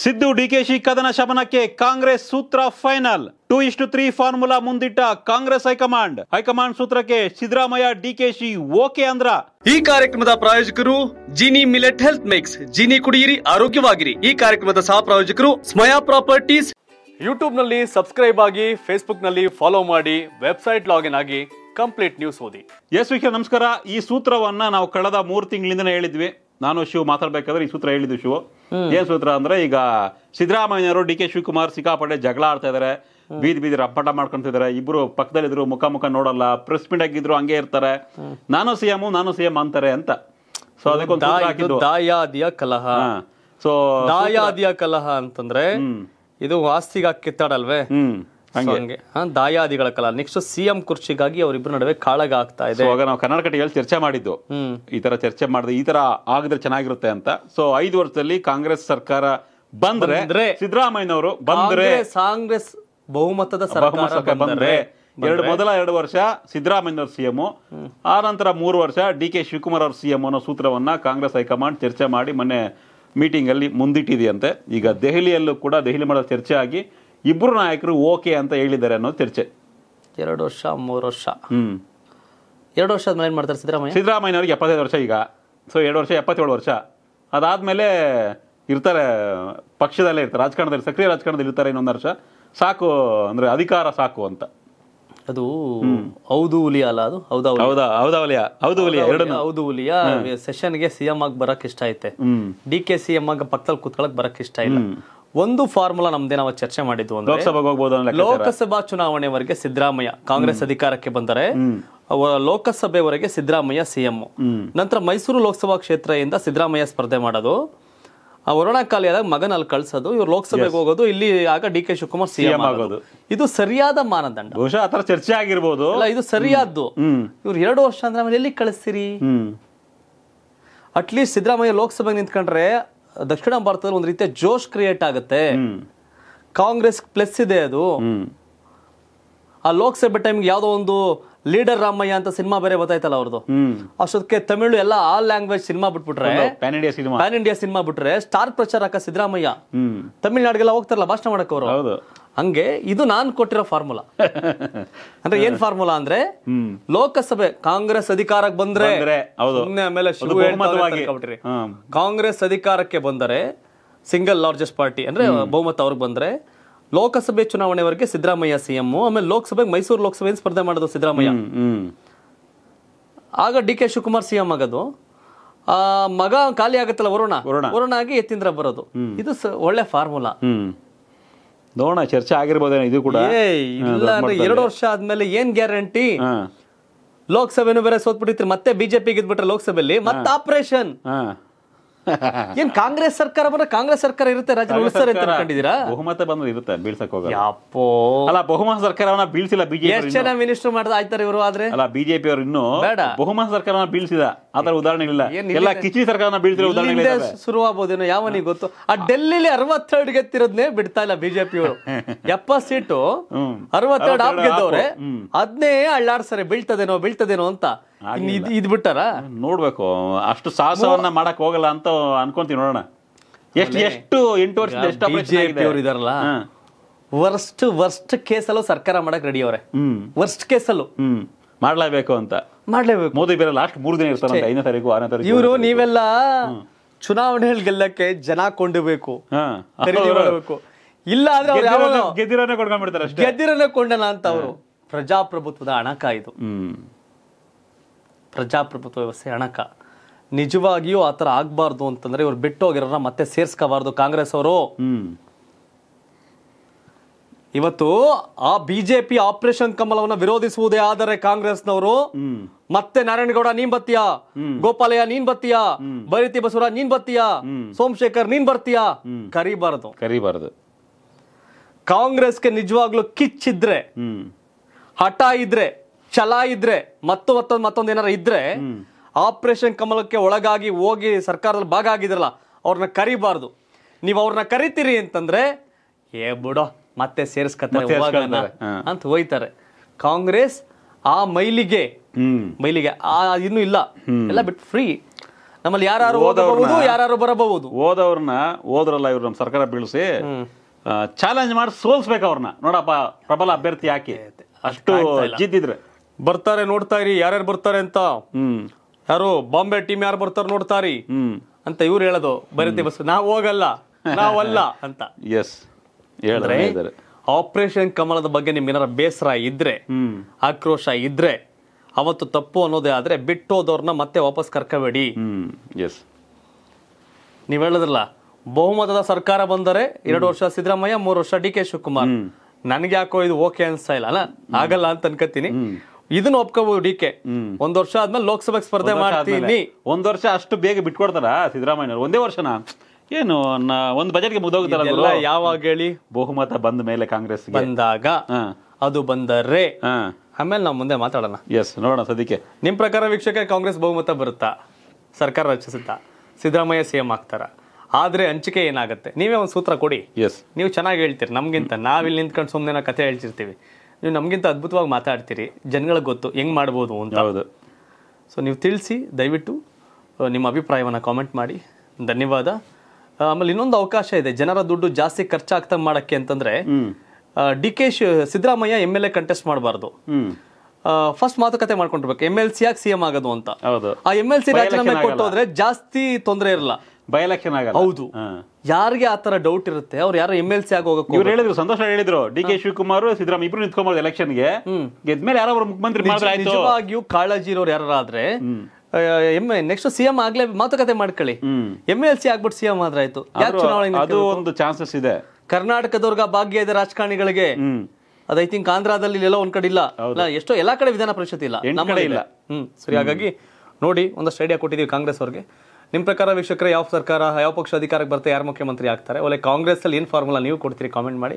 ಸಿದ್ದು ಡಿಕೆಶಿ ಕದನ ಶಮನಕ್ಕೆ ಕಾಂಗ್ರೆಸ್ ಸೂತ್ರ final two is to three formula ಮುಂದಿಟ್ಟ ಕಾಂಗ್ರೆಸ್ ಹೈಕಮಾಂಡ್ ಹೈಕಮಾಂಡ್ ಸೂತ್ರಕ್ಕೆ ಸಿದ್ದರಾಮಯ್ಯ ಡಿಕೆಶಿ ಓಕೆ ಅಂದ್ರ ಈ ಕಾರ್ಯಕ್ರಮದ ಪ್ರಾಯೋಜಕರು Jini millet health mix Jini ಕುಡಿಯಿರಿ ಆರೋಗ್ಯವಾಗಿರಿ ಈ ಕಾರ್ಯಕ್ರಮದ ಸಹ ಪ್ರಾಯೋಜಕರು ಸ್ಮಯಾ ಪ್ರಾಪರ್ಟೀಸ್ ಯೂಟ್ಯೂಬ್ ನಲ್ಲಿ ಸಬ್ಸ್ಕ್ರೈಬ್ ಆಗಿ ಫೇಸ್ಬುಕ್ ನಲ್ಲಿ ಫಾಲೋ ಮಾಡಿ ವೆಬ್ಸೈಟ್ ಲಾಗಿನ್ ಆಗಿ ಕಂಪ್ಲೀಟ್ ನ್ಯೂಸ್ ಓದಿ ಎಸ್ ನಮಸ್ಕಾರ ಈ ಸೂತ್ರವನ್ನ ನಾವು ಕಳೆದ ಮೂರು ತಿಂಗಳಿಂದ ಹೇಳಿದ್ವಿ ನಾನು ಶಿವ ಮಾತಾಡ್ಬೇಕಾದ್ರೆ ಈ ಸೂತ್ರ ಹೇಳಿದ್ದು ಶಿವ ಏನ್ ಸೂತ್ರ ಅಂದ್ರೆ ಈಗ ಸಿದ್ದರಾಮಯ್ಯನವರು ಡಿ ಕೆ ಶಿವಕುಮಾರ್ ಸಿಕ್ಕಾಪಟ್ಟೆ ಜಗಳ ಆಡ್ತಾ ಇದಾರೆ ಬೀದಿ ಬೀದಿ ಮಾಡ್ಕೊಂತ ಇದಾರೆ ಇಬ್ರು ಪಕ್ಕದಲ್ಲಿದ್ರು ಮುಖ ಮುಖ ನೋಡಲ್ಲ ಪ್ರೆಸ್ ಮೀಟ್ ಆಗಿದ್ರು ಹಂಗೆ ಇರ್ತಾರೆ ನಾನು ಸಿಎಂ ನಾನು ಸಿಎಂ ಅಂತಾರೆ ಅಂತ ಸೊ ಅದಕ್ಕೊಂದು ದಾಯಾದಿಯ ಕಲಹ ಸೊ ದಾಯಾದಿಯ ಕಲಹ ಅಂತಂದ್ರೆ ಇದು ಆಸ್ತಿಗಾಗಿ ಕಿತ್ತಾಡಲ್ವೇ ಹಂಗೆ ದಾಯಾದಿಗಳ ಕಲಾ ನೆಕ್ಸ್ಟ್ ಸಿಎಂ ಕುರ್ಚಿಗಾಗಿ ಅವರಿಬ್ಬರ ನಡುವೆ ಕಾಳಗ ಆಗ್ತಾ ಇದೆ ಇವಾಗ ನಾವು ಕರ್ನಾಟಕ ಚರ್ಚೆ ಮಾಡಿದ್ದು ಈ ತರ ಚರ್ಚೆ ಮಾಡಿದ್ರೆ ಈ ತರ ಆಗಿದ್ರೆ ಚೆನ್ನಾಗಿರುತ್ತೆ ಅಂತ ಸೊ ಐದು ವರ್ಷದಲ್ಲಿ ಕಾಂಗ್ರೆಸ್ ಸರ್ಕಾರ ಬಂದ್ರೆ ಸಿದ್ದರಾಮಯ್ಯನವರು ಬಂದ್ರೆ ಕಾಂಗ್ರೆಸ್ ಬಹುಮತದ ಸರ್ಕಾರ ಬಂದ್ರೆ ಎರಡು ಮೊದಲ ಎರಡು ವರ್ಷ ಸಿದ್ದರಾಮಯ್ಯ ಸಿಎಂ ಆ ನಂತರ ಮೂರು ವರ್ಷ ಡಿ ಕೆ ಶಿವಕುಮಾರ್ ಅವ್ರ ಸಿಎಂ ಅನ್ನೋ ಸೂತ್ರವನ್ನ ಕಾಂಗ್ರೆಸ್ ಹೈಕಮಾಂಡ್ ಚರ್ಚೆ ಮಾಡಿ ಮೊನ್ನೆ ಮೀಟಿಂಗ್ ಅಲ್ಲಿ ಮುಂದಿಟ್ಟಿದೆಯಂತೆ ಈಗ ದೆಹಲಿಯಲ್ಲೂ ಕೂಡ ದೆಹಲಿ ಮಟ್ಟದ ಚರ್ಚೆ ಆಗಿ ಇಬ್ಬರು ನಾಯಕರು ಓಕೆ ಅಂತ ಹೇಳಿದ್ದಾರೆ ಅನ್ನೋ ಚರ್ಚೆ ಎರಡು ವರ್ಷ ಮೂರು ವರ್ಷ ಹ್ಮ್ ಎರಡು ವರ್ಷ ಆದ್ಮೇಲೆ ಏನು ಮಾಡ್ತಾರೆ ಸಿದ್ದರಾಮಯ್ಯ ಅವ್ರಿಗೆ ಎಪ್ಪತ್ತೈದು ವರ್ಷ ಈಗ ಸೊ ಎರಡು ವರ್ಷ ಎಪ್ಪತ್ತೇಳು ವರ್ಷ ಅದಾದ್ಮೇಲೆ ಇರ್ತಾರೆ ಪಕ್ಷದಲ್ಲೇ ಇರ್ತಾರೆ ರಾಜಕಾರಣದಲ್ಲಿ ಸಕ್ರಿಯ ರಾಜಕಾರಣದಲ್ಲಿ ಇರ್ತಾರೆ ಇನ್ನೊಂದು ವರ್ಷ ಸಾಕು ಅಂದ್ರೆ ಅಧಿಕಾರ ಸಾಕು ಅಂತ ಅದು ಹೌದು ಹುಲಿಯ ಅಲ್ಲ ಅದು ಹೌದಾ ಹೌದಾ ಹೌದಾ ಹುಲಿಯ ಹೌದು ಹುಲಿಯ ಎರಡನ್ನ ಹೌದು ಹುಲಿಯ ಸೆಷನ್ಗೆ ಸಿಎಂ ಆಗಿ ಬರಕ್ ಇಷ್ಟ ಐತೆ ಡಿ ಕೆ ಸಿಎಂ ಆಗಿ ಪಕ್ಕದಲ್ಲಿ ಕುತ್ಕೊಳಕ್ ಬರಕ್ ಇಷ್ಟ ಇಲ್ಲ ಒಂದು ಫಾರ್ಮುಲಾ ನಮ್ದೇ ನಾವು ಚರ್ಚೆ ಮಾಡಿದ್ವು ಲೋಕಸಭೆಗೆ ಲೋಕಸಭಾ ಚುನಾವಣೆವರೆಗೆ ಸಿದ್ದರಾಮಯ್ಯ ಕಾಂಗ್ರೆಸ್ ಅಧಿಕಾರಕ್ಕೆ ಬಂದರೆ ಲೋಕಸಭೆವರೆಗೆ ಸಿದ್ದರಾಮಯ್ಯ ಸಿಎಂ ನಂತರ ಮೈಸೂರು ಲೋಕಸಭಾ ಕ್ಷೇತ್ರದಿಂದ ಸಿದ್ದರಾಮಯ್ಯ ಸ್ಪರ್ಧೆ ಮಾಡೋದು ವರುಣಾ ಕಾಲಿಯಾದಾಗ ಆದಾಗ ಮಗನ ಅಲ್ಲಿ ಕಳ್ಸೋದು ಇವ್ರು ಲೋಕಸಭೆಗೆ ಹೋಗೋದು ಇಲ್ಲಿ ಆಗ ಡಿ ಕೆ ಶಿವಕುಮಾರ್ ಸಿಎಂ ಆಗೋದು ಇದು ಸರಿಯಾದ ಮಾನದಂಡ ಬಹುಶಃ ಆತರ ಚರ್ಚೆ ಆಗಿರ್ಬೋದು ಇದು ಸರಿಯಾದ್ದು ಇವ್ರು ಎರಡು ವರ್ಷ ಅಂದ್ರೆ ಆಮೇಲೆ ಎಲ್ಲಿ ಕಳಿಸ್ತೀರಿ ಅಟ್ಲೀಸ್ಟ್ ಸಿದ್ದರಾಮಯ್ಯ ಲೋಕಸಭೆಗೆ ನಿಂತ್ಕೊಂಡ್ರೆ ದಕ್ಷಿಣ ಭಾರತದಲ್ಲಿ ಒಂದು ರೀತಿಯ ಜೋಶ್ ಕ್ರಿಯೇಟ್ ಆಗುತ್ತೆ ಕಾಂಗ್ರೆಸ್ ಪ್ಲಸ್ ಇದೆ ಅದು ಆ ಲೋಕಸಭೆ ಟೈಮ್ಗೆ ಯಾವುದೋ ಒಂದು ಲೀಡರ್ ರಾಮಯ್ಯ ಅಂತ ಸಿನಿಮಾ ಬೇರೆ ಬರ್ತಾಯ್ತಲ್ಲ ಅವ್ರದ್ದು ಅಷ್ಟೊತ್ತಿಗೆ ತಮಿಳು ಎಲ್ಲ ಆಲ್ ಲ್ಯಾಂಗ್ವೇಜ್ ಸಿನಿಮಾ ಬಿಟ್ಬಿಟ್ರೆ ಪ್ಯಾನ್ ಇಂಡಿಯಾ ಸಿನಿಮಾ ಬಿಟ್ರೆ ಸ್ಟಾರ್ ಪ್ರಚಾರಕ ಸಿದ್ದರಾಮಯ್ಯ ತಮಿಳ್ನಾಡಿಗೆಲ್ಲ ಹೋಗ್ತಾರಲ್ಲ ಭಾಷಣ ಮಾಡಕ್ ಅವರು ಹಂಗೆ ಇದು ನಾನು ಕೊಟ್ಟಿರೋ ಫಾರ್ಮುಲಾ ಅಂದ್ರೆ ಏನ್ ಫಾರ್ಮುಲಾ ಅಂದ್ರೆ ಲೋಕಸಭೆ ಕಾಂಗ್ರೆಸ್ ಅಧಿಕಾರಕ್ಕೆ ಬಂದ್ರೆ ಆಮೇಲೆ ಕಾಂಗ್ರೆಸ್ ಅಧಿಕಾರಕ್ಕೆ ಬಂದರೆ ಸಿಂಗಲ್ ಲಾರ್ಜೆಸ್ಟ್ ಪಾರ್ಟಿ ಅಂದ್ರೆ ಬಹುಮತ ಅವ್ರಿಗೆ ಬಂದ್ರೆ ಲೋಕಸಭೆ ಚುನಾವಣೆವರೆಗೆ ಸಿದ್ದರಾಮಯ್ಯ ಸಿಎಂ ಆಮೇಲೆ ಲೋಕಸಭೆಗೆ ಮೈಸೂರು ಲೋಕಸಭೆ ಸ್ಪರ್ಧೆ ಮಾಡೋದು ಸಿದ್ದರಾಮಯ್ಯ ಆಗ ಡಿ ಕೆ ಶಿವಕುಮಾರ್ ಸಿಎಂ ಆಗೋದು ಮಗ ಖಾಲಿ ಆಗತ್ತಲ್ಲ ವರುಣ ವರುಣ ಆಗಿ ಎತ್ತಿಂದ್ರ ಬರೋದು ಇದು ಒಳ್ಳೆ ಫಾರ್ಮುಲಾ ನೋಡೋಣ ಚರ್ಚೆ ಆಗಿರ್ಬೋದೇನೋ ಇದು ಕೂಡ ಇಲ್ಲ ಅಂದ್ರೆ ಎರಡು ವರ್ಷ ಆದ್ಮೇಲೆ ಏನ್ ಗ್ಯಾರಂಟಿ ಲೋಕಸಭೆನೂ ಬೇರೆ ಸೋತ್ಬಿಟ್ಟಿತ್ತು ಮತ್ತೆ ಬಿಜೆಪಿ ಗೆದ್ಬಿಟ್ರೆ ಲೋಕಸಭೆಯಲ್ಲಿ ಮತ್ತೆ ಆಪರೇಷನ್ ಏನ್ ಕಾಂಗ್ರೆಸ್ ಸರ್ಕಾರ ಬಂದ್ರೆ ಕಾಂಗ್ರೆಸ್ ಸರ್ಕಾರ ಇರುತ್ತೆ ರಾಜ್ಯ ಉಳಿಸ್ತಾರೆ ಅಂತ ಬಹುಮತ ಬಂದ್ರೆ ಇರುತ್ತೆ ಬೀಳ್ಸಕ್ ಹೋಗ ಯಾಪೋ ಅಲ್ಲ ಬಹುಮತ ಸರ್ಕಾರವನ್ನ ಬೀಳ್ಸಿಲ್ಲ ಬಿಜೆಪಿ ಎಷ್ಟು ಜನ ಮಿನಿಸ್ಟರ್ ಮಾಡಿದ ಆಯ್ತಾರೆ ಇವರು ಆದ್ರೆ ಅಲ್ಲ ಬಿಜೆಪಿ ಅವರು ಇನ್ನು ಬೇಡ ಬಹುಮತ ಸರ್ಕಾರವನ್ನ ಬೀಳ್ಸಿದ ಆತರ ಉದಾಹರಣೆ ಇಲ್ಲ ಎಲ್ಲ ಕಿಚಿ ಸರ್ಕಾರನ ಬೀಳ್ಸಿರೋ ಉದಾಹರಣೆ ಶುರುವಾಗಬಹುದೇನೋ ಯಾವನಿಗೆ ಗೊತ್ತು ಆ ಡೆಲ್ಲಿಲಿ ಅರವತ್ತೆರಡು ಗೆತ್ತಿರೋದ್ನೇ ಬಿಡ್ತಾ ಇಲ್ಲ ಬಿಜೆಪಿ ಅವರು ಎಪ್ಪ ಸೀಟು ಅರವತ್ತೆರಡು ಆಪ್ ಗೆದ್ದವ್ರೆ ಅದನ್ನೇ ಅಳ್ಳಾಡ್ಸರೆ ಬೀಳ್ತದೇನೋ ಬೀಳ್ತದೇನೋ ಅಂತ ಇದು ಬಿಟ್ಟಾರ ನೋಡ್ಬೇಕು ಅಷ್ಟು ಸಾಹಸವನ್ನ ಮಾಡಕ್ ಹೋಗಲ್ಲ ಅಂತ ಅನ್ಕೊಂತೀವಿ ನೋಡೋಣ ಎಷ್ಟು ಎಷ್ಟು ಎಂಟು ವರ್ಷ ಎಷ್ಟು ಇದಾರಲ್ಲ ವರ್ಸ್ಟ್ ವರ್ಸ್ಟ್ ಕೇಸಲ್ಲೂ ಸರ್ಕಾರ ಮಾಡಕ್ ರೆಡಿ ಅವ್ರೆ ವರ್ಸ್ಟ್ ಕೇಸಲ್ಲೂ ಮಾಡ್ಲೇಬೇಕು ಅಂತ ಮಾಡ್ಲೇಬೇಕು ಮೋದಿ ಬೇರೆ ಲಾಸ್ಟ್ ಮೂರು ದಿನ ಇರ್ತಾರೆ ಐದನೇ ತಾರೀಕು ಆರನೇ ತಾರೀಕು ಇವರು ನೀವೆಲ್ಲ ಚುನಾವಣೆಯಲ್ಲಿ ಗೆಲ್ಲಕ್ಕೆ ಜನ ಕೊಂಡಿಬೇಕು ಇಲ್ಲ ಅಂದ್ರೆ ಗೆದ್ದಿರನ್ನ ಕೊಂಡ್ಕೊಂಡ್ಬಿಡ್ತಾರೆ ಗೆದ್ದಿರೋನೆ ಕೊಂಡಲ್ಲ ಅಂತ ಅವರು ಪ್ರಜಾಪ್ರಭುತ್ವದ ಅಣಕ ಹ್ಮ್ ಪ್ರಜಾಪ್ರಭುತ್ವ ವ್ಯವಸ್ಥೆ ಅಣಕ ನಿಜವಾಗಿಯೂ ಆ ಥರ ಆಗಬಾರ್ದು ಅಂತಂದರೆ ಇವ್ರು ಬಿಟ್ಟು ಮತ್ತೆ ಸೇರ್ಸ್ಕೋಬಾರ್ದು ಕಾಂಗ್ರೆಸ್ ಅವರು ಇವತ್ತು ಆ ಬಿಜೆಪಿ ಆಪರೇಷನ್ ಕಮಲವನ್ನು ವಿರೋಧಿಸುವುದೇ ಆದರೆ ಕಾಂಗ್ರೆಸ್ನವರು ಮತ್ತೆ ನಾರಾಯಣಗೌಡ ನೀನ್ ಬತ್ತೀಯಾ ಗೋಪಾಲಯ್ಯ ನೀನ್ ಬತ್ತೀಯಾ ಬೈರತಿ ಬಸವರಾಜ್ ನೀನ್ ಬತ್ತೀಯಾ ಸೋಮಶೇಖರ್ ನೀನ್ ಬರ್ತೀಯಾ ಕರಿಬಾರದು ಕರಿಬಾರದು ಕಾಂಗ್ರೆಸ್ಗೆ ನಿಜವಾಗ್ಲೂ ಕಿಚ್ಚಿದ್ರೆ ಹಠ ಇದ್ರೆ ಛಲ ಇದ್ರೆ ಮತ್ತೊ ಮತ್ತೊಂದು ಮತ್ತೊಂದು ಏನಾರ ಇದ್ರೆ ಆಪರೇಷನ್ ಕಮಲಕ್ಕೆ ಒಳಗಾಗಿ ಹೋಗಿ ಸರ್ಕಾರದಲ್ಲಿ ಭಾಗ ಆಗಿದ್ರಲ್ಲ ಅವ್ರನ್ನ ಕರಿಬಾರ್ದು ನೀವು ಅವ್ರನ್ನ ಕರಿತೀರಿ ಅಂತಂದ್ರೆ ಏ ಬಿಡೋ ಮತ್ತೆ ಸೇರಿಸ್ಕತ್ತ ಅಂತ ಹೋಯ್ತಾರೆ ಕಾಂಗ್ರೆಸ್ ಆ ಮೈಲಿಗೆ ಮೈಲಿಗೆ ಆ ಇನ್ನು ಇಲ್ಲ ಎಲ್ಲ ಬಿಟ್ ಫ್ರೀ ನಮ್ಮಲ್ಲಿ ಯಾರು ಓದಬಹುದು ಯಾರು ಬರಬಹುದು ಓದವ್ರನ್ನ ಓದ್ರಲ್ಲ ಇವ್ರು ನಮ್ಮ ಸರ್ಕಾರ ಬೀಳಿಸಿ ಚಾಲೆಂಜ್ ಮಾಡಿ ಸೋಲ್ಸ್ಬೇಕು ಅವ್ರನ್ನ ನೋಡಪ್ಪ ಪ್ರಬಲ ಅಭ್ಯರ್ಥಿ ಹಾಕಿ ಅಷ್ಟು ಜಿದ್ದಿದ್ರೆ ಬರ್ತಾರೆ ನೋಡ್ತಾ ಇರಿ ಯಾರ್ಯಾರು ಬರ್ತಾರೆ ಅಂತ ಯಾರು ಬಾಂಬೆ ಟೀಮ್ ಯಾರು ಬರ್ತಾರೆ ನೋಡ್ತಾರಿ ಅಂತ ಇವ್ರು ಹೇಳೋದು ಬರೀತಿ ಬಸ್ ನಾವು ಹೋಗಲ್ಲ ನಾವಲ್ಲ ಅಂತ ಎಸ್ ಹೇಳಿದ್ರೆ ಆಪರೇಷನ್ ಕಮಲದ ಬಗ್ಗೆ ಏನಾರ ಬೇಸರ ಇದ್ರೆ ಆಕ್ರೋಶ ಇದ್ರೆ ಅವತ್ತು ತಪ್ಪು ಅನ್ನೋದೇ ಆದ್ರೆ ಬಿಟ್ಟೋದವ್ರನ್ನ ಮತ್ತೆ ವಾಪಸ್ ಕರ್ಕೋಬೇಡಿ ಎಸ್ ನೀವ್ ಹೇಳಿದ್ರಲ್ಲ ಬಹುಮತದ ಸರ್ಕಾರ ಬಂದರೆ ಎರಡು ವರ್ಷ ಸಿದ್ದರಾಮಯ್ಯ ಮೂರು ವರ್ಷ ಡಿ ಕೆ ಶಿವಕುಮಾರ್ ನನ್ಗೆ ಯಾಕೋ ಇದು ಓಕೆ ಅನ್ಸ್ತಾ ಇಲ್ಲ ಅಲ್ಲ ಆಗಲ್ಲ ಅಂತ ಅನ್ಕೋತೀನಿ ಇದನ್ನ ಒಪ್ಕೋಬಹುದು ಡಿ ಕೆ ಒಂದ್ ವರ್ಷ ಆದ್ಮೇಲೆ ಲೋಕಸಭೆ ಸ್ಪರ್ಧೆ ಮಾಡ್ತೀನಿ ಒಂದ್ ವರ್ಷ ಅಷ್ಟು ಬೇಗ ಬಿಟ್ಕೊಡ್ತಾರ ಸಿದ್ದರಾಮಯ್ಯ ಒಂದೇ ವರ್ಷನಾ ಏನು ಬಜೆಟ್ ಗೆ ಮುಗ್ದೋಗುತ್ತಲ್ಲ ಯಾವಾಗ ಹೇಳಿ ಬಹುಮತ ಬಂದ ಮೇಲೆ ಕಾಂಗ್ರೆಸ್ ಬಂದಾಗ ಅದು ಬಂದರೆ ಆಮೇಲೆ ನಾವು ಮುಂದೆ ಮಾತಾಡೋಣ ಎಸ್ ನೋಡೋಣ ಸದ್ಯಕ್ಕೆ ನಿಮ್ಮ ಪ್ರಕಾರ ವೀಕ್ಷಕ ಕಾಂಗ್ರೆಸ್ ಬಹುಮತ ಬರುತ್ತಾ ಸರ್ಕಾರ ರಚಿಸುತ್ತಾ ಸಿದ್ದರಾಮಯ್ಯ ಸಿಎಂ ಆಗ್ತಾರ ಆದ್ರೆ ಹಂಚಿಕೆ ಏನಾಗುತ್ತೆ ನೀವೇ ಒಂದು ಸೂತ್ರ ಕೊಡಿ ಎಸ್ ನೀವು ಚೆನ್ನಾಗಿ ಹೇಳ್ತೀರಿ ನಮ್ಗಿಂತ ನಾವಿಲ್ಲಿ ನಿಂತ್ಕೊಂಡು ಸುಮ್ಮನೆ ಕತೆ ಹೇಳ್ತಿರ್ತೀವಿ ನೀವು ನಮಗಿಂತ ಅದ್ಭುತವಾಗಿ ಮಾತಾಡ್ತೀರಿ ಜನಗಳಿಗೆ ಗೊತ್ತು ಹೆಂಗೆ ಮಾಡ್ಬೋದು ಅಂತ ಹೌದು ಸೊ ನೀವು ತಿಳಿಸಿ ದಯವಿಟ್ಟು ನಿಮ್ಮ ಅಭಿಪ್ರಾಯವನ್ನು ಕಾಮೆಂಟ್ ಮಾಡಿ ಧನ್ಯವಾದ ಆಮೇಲೆ ಇನ್ನೊಂದು ಅವಕಾಶ ಇದೆ ಜನರ ದುಡ್ಡು ಜಾಸ್ತಿ ಖರ್ಚಾಗ್ತಾ ಮಾಡೋಕ್ಕೆ ಅಂತಂದರೆ D K Siddaramaiah M L A contest ಮಾಡಬಾರ್ದು ಫಸ್ಟ್ ಮಾತುಕತೆ ಮಾಡ್ಕೊಂಡಿರ್ಬೇಕು ಎಮ್ ಎಲ್ ಸಿ ಆಗಿ ಸಿ ಎಂ ಆಗೋದು ಅಂತ ಆ ಎಮ್ ಎಲ್ ಸಿ ಕೊಟ್ಟು ಹೋದ್ರೆ ಜಾಸ್ತಿ ತೊಂದರೆ ಇರಲ್ಲ ಬೈ ಎಲೆಕ್ಷನ್ ಆಗ ಹೌದು ಯಾರಿಗೆ ಆ ತರ ಡೌಟ್ ಇರುತ್ತೆ ಅವ್ರು ಯಾರು ಎಮ್ ಎಲ್ ಸಿ ಆಗಿ ಹೋಗಕ್ಕೆ ಇವ್ರು ಹೇಳಿದ್ರು ಸಂತೋಷ ಹೇಳಿದ್ರು ಡಿ ಕೆ ಶಿವಕುಮಾರ್ ಸಿದ್ದರಾಮಯ್ಯ ಇಬ್ರು ಎಲೆಕ್ಷನ್ ಗೆ ಗೆದ್ಮೇಲೆ ಯಾರೋ ಒಬ್ರು ಮುಖ್ಯಮಂತ್ರಿ ಮಾಡಿದ್ರೆ ನಿಜವಾಗಿಯೂ ಕಾಳಜಿ ಇರೋರು ಯಾರಾದ್ರೆ ಎಮ್ ನೆಕ್ಸ್ಟ್ ಸಿಎಂ ಆಗ್ಲೇ ಮಾತುಕತೆ ಮಾಡ್ಕೊಳ್ಳಿ ಎಂ ಎಲ್ ಸಿ ಆಗ್ಬಿಟ್ಟು ಸಿಎಂ ಆದ್ರೆ ಆಯ್ತು ಚುನಾವಣೆ ಅದು ಒಂದು ಚಾನ್ಸಸ್ ಇದೆ ಕರ್ನಾಟಕದವ್ರಿಗೆ ಭಾಗ್ಯ ಇದೆ ರಾಜಕಾರಣಿಗಳಿಗೆ ಅದ್ ಐ ಥಿಂಕ್ ಆಂಧ್ರದಲ್ಲಿ ಎಲ್ಲ ಒಂದ್ ಕಡೆ ಇಲ್ಲ ಎಷ್ಟೋ ಎಲ್ಲಾ ಕಡೆ ವಿಧಾನ ಪರಿಷತ್ ಇಲ್ಲ ನಮ್ಮ ಇಲ್ಲ ಹ್ಮ್ ಸರಿ ಹಾಗಾಗಿ ನೋಡಿ ಒಂದಷ್ಟು ಐಡಿಯಾ ಕೊಟ್ಟಿದೀವಿ ಕಾಂಗ್ರೆಸ್ ಅವ್ರಿಗೆ ನಿಮ್ಮ ಪ್ರಕಾರ ವೀಕ್ಷಕರೇ ಯಾವ ಸರ್ಕಾರ ಯಾವ ಪಕ್ಷ ಅಧಿಕಾರಕ್ಕೆ ಬರ್ತಾರೆ ಯಾರು ಮುಖ್ಯಮಂತ್ರಿ ಆಗ್ತಾರೆ ಒಳ್ಳೆ ಕಾಂಗ್ರೆಸ್ಸಲ್ಲಿ ಏನು ಫಾರ್ಮುಲಾ ನೀವು ಕೊಡ್ತೀರಿ ಕಾಮೆಂಟ್ ಮಾಡಿ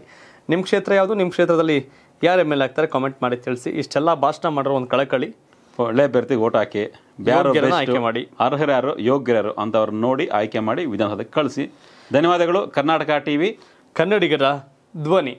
ನಿಮ್ಮ ಕ್ಷೇತ್ರ ಯಾವುದು ನಿಮ್ಮ ಕ್ಷೇತ್ರದಲ್ಲಿ ಯಾರು ಎಮ್ ಎಲ್ ಎ ಆಗ್ತಾರೆ ಕಾಮೆಂಟ್ ಮಾಡಿ ತಿಳಿಸಿ ಇಷ್ಟೆಲ್ಲ ಭಾಷಣ ಮಾಡಿರೋ ಒಂದು ಕಳಕಳಿ ಒಳ್ಳೆ ಅಭ್ಯರ್ಥಿ ಓಟ್ ಹಾಕಿ ಆಯ್ಕೆ ಮಾಡಿ ಅರ್ಹರ್ಯಾರು ಯೋಗ್ಯರ್ಯಾರು ಅಂತವ್ರನ್ನ ನೋಡಿ ಆಯ್ಕೆ ಮಾಡಿ ವಿಧಾನಸೌಧಕ್ಕೆ ಕಳಿಸಿ ಧನ್ಯವಾದಗಳು ಕರ್ನಾಟಕ ಟಿವಿ ಕನ್ನಡಿಗರ ಧ್ವನಿ